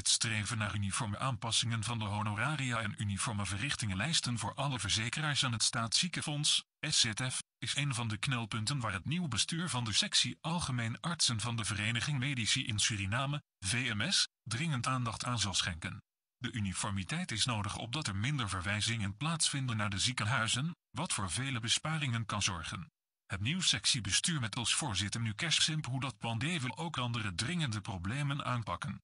Het streven naar uniforme aanpassingen van de honoraria en uniforme verrichtingenlijsten voor alle verzekeraars aan het Staatsziekenfonds, SZF, is een van de knelpunten waar het nieuw bestuur van de sectie Algemeen Artsen van de Vereniging Medici in Suriname, VMS, dringend aandacht aan zal schenken. De uniformiteit is nodig opdat er minder verwijzingen plaatsvinden naar de ziekenhuizen, wat voor vele besparingen kan zorgen. Het nieuw sectiebestuur met als voorzitter nu Kerstsimp hoe dat plan ook andere dringende problemen aanpakken.